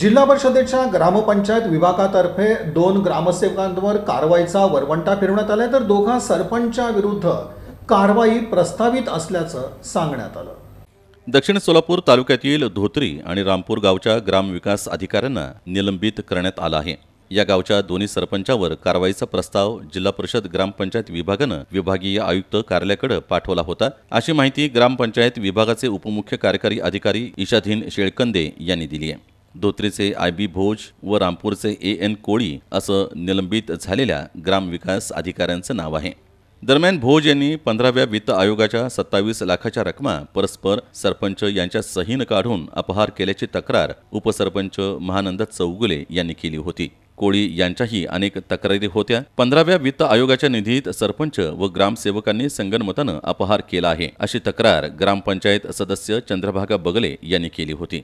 जिल्हा परिषदेच्या ग्रामपंचायत विभागातर्फे दोन ग्रामसेवकांवर कारवाईचा वरवंटा फिरवण्यात आलाय तर दोघा सरपंचाविरुद्ध कारवाई प्रस्तावित असल्याचं सांगण्यात आलं दक्षिण सोलापूर तालुक्यातील धोत्री आणि रामपूर गावच्या ग्रामविकास अधिकाऱ्यांना निलंबित करण्यात आलं आहे या गावच्या दोन्ही सरपंचावर कारवाईचा प्रस्ताव जिल्हा परिषद ग्रामपंचायत विभागानं विभागीय आयुक्त कार्यालयाकडे पाठवला होता अशी माहिती ग्रामपंचायत विभागाचे उपमुख्य कार्यकारी अधिकारी इशाधीन शेळकंदे यांनी दिली आहे धोत्रीचे आय बी भोज व रामपूरचे ए एन कोळी असं निलंबित झालेल्या ग्रामविकास अधिकाऱ्यांचं नाव आहे दरम्यान भोज यांनी पंधराव्या वित्त आयोगाच्या सत्तावीस लाखाच्या रकमा परस्पर सरपंच यांच्या सहीनं काढून अपहार केल्याची तक्रार उपसरपंच महानंद चौगुले यांनी केली होती कोळी यांच्याही अनेक तक्रारी होत्या पंधराव्या वित्त आयोगाच्या निधीत सरपंच व ग्रामसेवकांनी संगणमतानं अपहार केला आहे अशी तक्रार ग्रामपंचायत सदस्य चंद्रभागा बगले यांनी केली होती